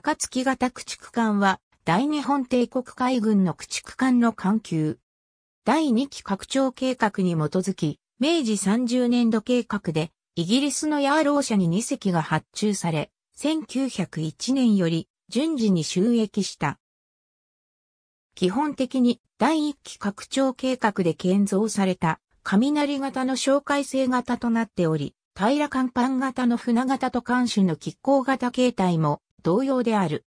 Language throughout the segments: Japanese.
暁型駆逐艦は、大日本帝国海軍の駆逐艦の艦級。第2期拡張計画に基づき、明治30年度計画で、イギリスのヤーロー社に2隻が発注され、1901年より順次に収益した。基本的に第1期拡張計画で建造された雷型の紹介性型となっており、平甲板型の船型と艦首の亀甲型形態も同様である。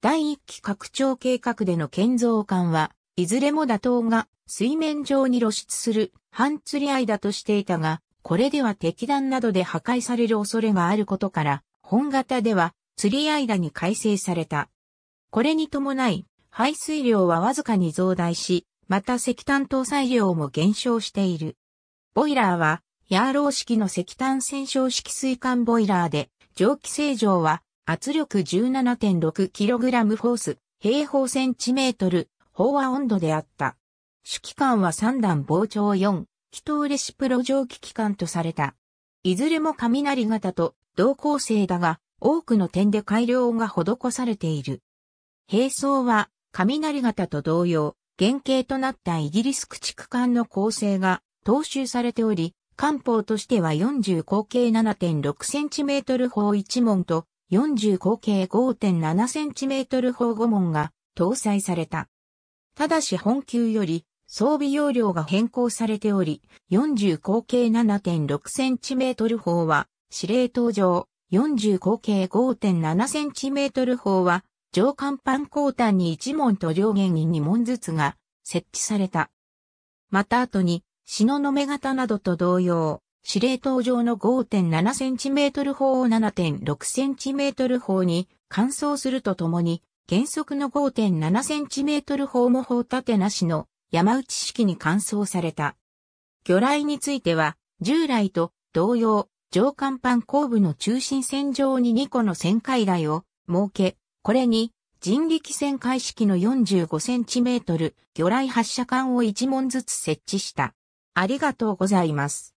第1期拡張計画での建造艦は、いずれも打倒が水面上に露出する半釣り合いだとしていたが、これでは敵弾などで破壊される恐れがあることから、本型では釣り間に改正された。これに伴い、排水量はわずかに増大し、また石炭搭載量も減少している。ボイラーは、ヤーロー式の石炭戦勝式水管ボイラーで、蒸気清浄は圧力 17.6kg フォース、平方センチメートル、飽和温度であった。主機関は3段膨張4、気筒レシプロ蒸気機関とされた。いずれも雷型と同構成だが、多くの点で改良が施されている。並走は、雷型と同様、原型となったイギリス駆逐艦の構成が踏襲されており、艦砲としては40口径 7.6cm 砲1門と40口径 5.7cm 砲5門が搭載された。ただし本級より装備容量が変更されており、40口径 7.6cm 砲は司令塔上、40口径 5.7cm 砲は上甲板後端に1門と両限に2門ずつが設置された。また後に、の目型などと同様、司令塔上の 5.7cm 砲を 7.6cm 砲に換装するとともに、原則の 5.7cm 砲も砲立てなしの山内式に換装された。魚雷については、従来と同様、上甲板後部の中心線上に2個の旋回台を設け、これに人力旋回式の 45cm 魚雷発射管を1門ずつ設置した。ありがとうございます。